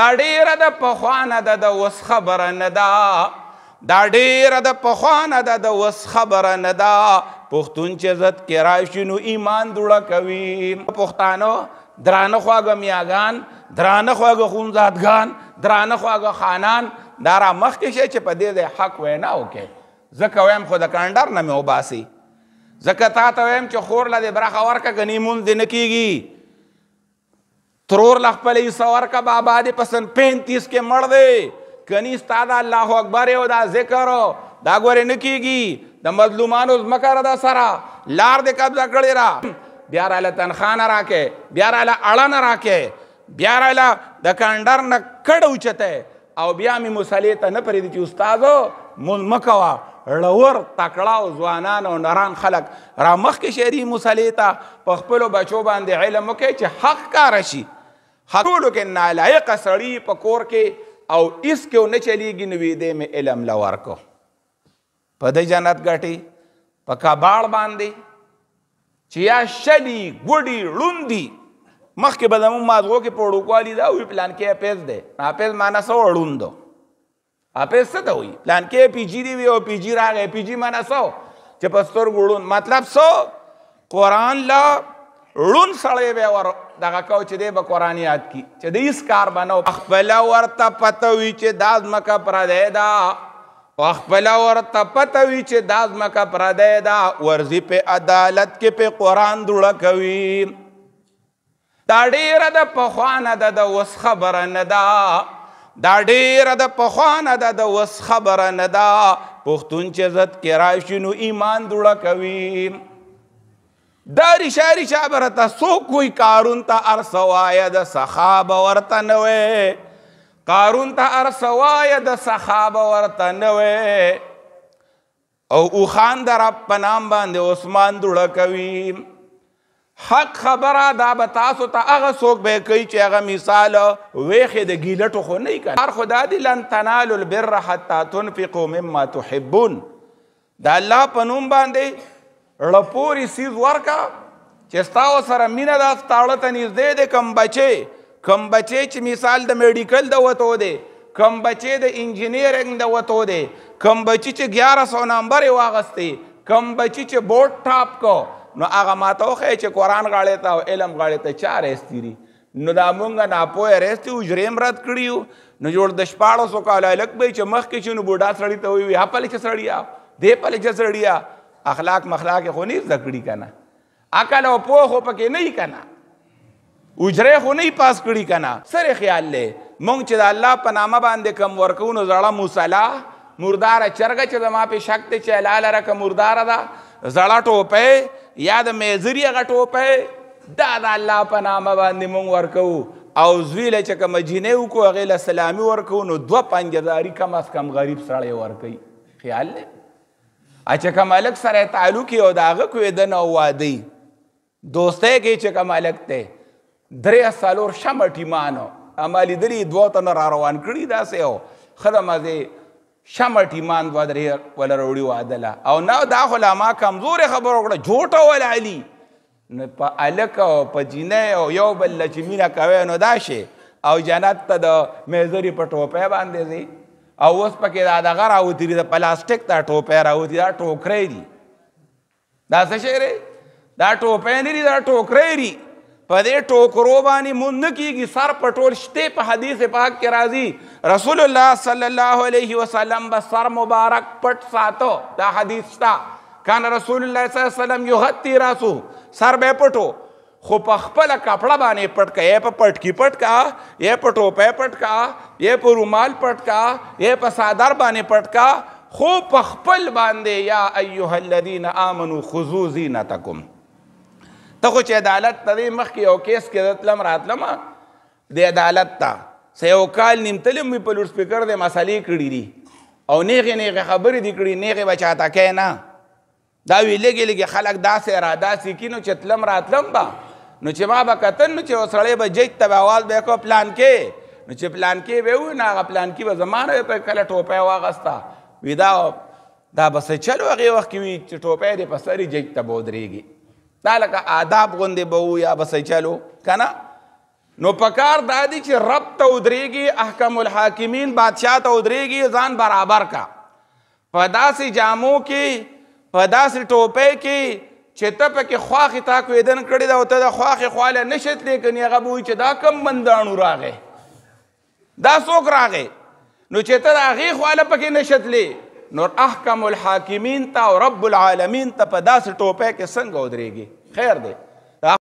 دا ډیره د پخوانه ده د اوس خبره نه ده دا ډیره د پخوانه ده د اوس خبره نه ده پښتون چې عزت کې راشي نو ایمان دوړه کوي پښتانو درانه خواږه میاګان درانه خواږه خونزادګان درانه خواږه خانان دا را مخکې شي چې په دې د حق وینا وکړي ځکه وایم خو د کانډر نه مې وباسي ځکه تا ته وایم چې خور له دې برخه ورکه که نه مونځ دې نه کېږي ترور لخپلې سوار کا بابا دې پسند 35 کې مړ دی کني استاد الله اکبر او دا ذکر دا ګورې نکیږي د مظلومانو مکر دا سره لار دې قبضه کړی را بیا را له تنخانه راکې بیا را له اړه نه راکې بیا را له د کانډر نه کډ اوچته او بیا می مصلی ته نه پرې دي چې استادو مون مکوا لور تکړه او ځوانان او نران خلک را مخ کې شهري مصلی ته په خپل بچو باندې علم وکړي چې حق کار شي حقولو کې نالایق سړی په کور کې او اس کې نه چلیږي نو دې مې علم لور کو په دې جنت غټي په کباړ باندې چیا شلی ګډي لوندي مخکې به زمون مادغو کې پړو کوالی دا وی پلان کې اپیز دی اپیز معنا سو لوندو اپیز څه ته وی پلان کې پی جی دی وی او پی جی راغې پی جی معنا سو چې پستور ګړون مطلب سو قران لا لون سړی به ور دغه کو چې دی به قران یاد کی چې د ایس کار بنو خپل ورته پته وی چې داز مکه پر دی دا خپل ورته پته وی چې داز مکه پر دی دا ورزی په عدالت کې په قران دړه کوي دا ډیره د پخوانه د د وس خبره نه دا دا ډیره د پخوانه د د وس خبره نه دا پښتون چې عزت کې راشنو ایمان دړه کوي دا ریشه ریشه برتا سو کوئی قارون تا ارسوایا د سخاب ورته نه وې قارون تا ارسوایا د سخاب ورته نه وې او او خان در په نام باندې عثمان دوړه کوي حق خبره دا به تاسو ته هغه څوک به کوي چې هغه مثال ویخې د ګیلټو خو نه کوي هر خدا دی لن تنالوا البر حتا تنفقوا مما تحبون دا الله په نوم باندې لپوري سیز ورکا چې تاسو سره مینا د تاړه ته نږدې د کم بچي کم بچي چې مثال د میډیکل د وته دی کم بچي د انجینیرینګ د وته دی کم بچي چې 1100 نمبر واغستي کم بچي چې بورډ ټاپ کو نو هغه ماته خو چې قران غاړې ته علم غاړې ته چار استيري نو دا مونږ نه پوهه رستی او جریم رات کړیو نو جوړ د شپاړو سو کال الک به چې مخ کې چې نو بوډا سړی ته وي هپل چې سړیا دې پل چې سړیا اخلاق مخلاق خو نه زکړی کنه عقل او پوه خو پکې نه کنه اجره خو نه پاس کړی کنه سره خیال له مونږ چې د الله په نامه باندې کم ورکو نو زړه مصلا مردار چرګه چې ما په شک ته چلال را کوم مردار دا زړه ټوپه یاد میزری غ ټوپه دا د الله په نامه باندې مونږ ورکو او زویل چې کوم جینې وکړو هغه له سلامي ورکو نو دوه پنځه داری کم از کم غریب سړی ورکي خیال نه اچ کمالک سره تعلق یو داغه کوې د نو وادي دوسته کې چې کمالک ته درې سالور شمه ټیمانو امالي دلی دوه تن را روان کړی دا سه او خدمه دې شمه ټیمان دوه درې ول وروړي وادله او نو دا خلما کمزور خبر وکړه جوټه ول علي نه په الک او په جینې او یو بل چې مینا کوي نو دا شي او جنت ته د میزوري په ټوپه باندې زی او اوس پکې دا دغه راوتی دی د پلاستیک دا ټوپه راوتی دا ټوکرې دی دا څه شی دی دا ټوپه نه دی دا ټوکرې دی په دې ټوکرو باندې مونږ کیږي سر پټول شته په حدیث پاک کې راځي رسول الله صلی الله علیه وسلم به سر مبارک پټ ساتو دا حدیث تا کان رسول الله صلی الله علیه وسلم یغطی راسو سر به پټو خو په خپل کپړه باندې پټ کا یا په پټ کی پټ کا یا په ټوپه پټ کا یا په رومال پټ کا یا په صادر باندې پټ کا خو په خپل باندې یا ایها الذین آمنو خذو زینتکم ته خو چې عدالت ته مخ کې یو کیس کې راتلم راتلم د عدالت ته سه یو کال نیمتلم په لوډ سپیکر د مسالې کړی دي او نیغه نیغه خبرې دي کړی نیغه بچاته کینا دا وی لګي لګي خلک داسې را داسې کینو چې تلم راتلم با نو چې ما به کتل نو چې سړی به جج ته به اواز به کو پلان کې نو چې پلان کې به وي نه هغه پلان کې به زمانه په کله ټوپه واغستا وی دا دا بس چلو هغه وخت کې چې ټوپه دې په سری جج ته بودريږي دا لکه آداب غوندې به وو یا بس چلو کنه نو پکار دا دی چې رب ته ودرېږي احکم الحاکمین بادشاہ ته ودرېږي ځان برابر کا په داسې جامو کې په داسې ټوپې کې چې ته پکې خواخې تا کوېدن کړی دا او ته د خواخې خواله نشت لیکنی هغه به وایي چې دا کم بنداڼو راغې دا څوک راغې نو چې ته د هغې خواله پکې نشتلې نور احکم الحاکمین ته او رب العالمین ته په داسې ټوپۍ کې څنګه ودرېږي خیر دی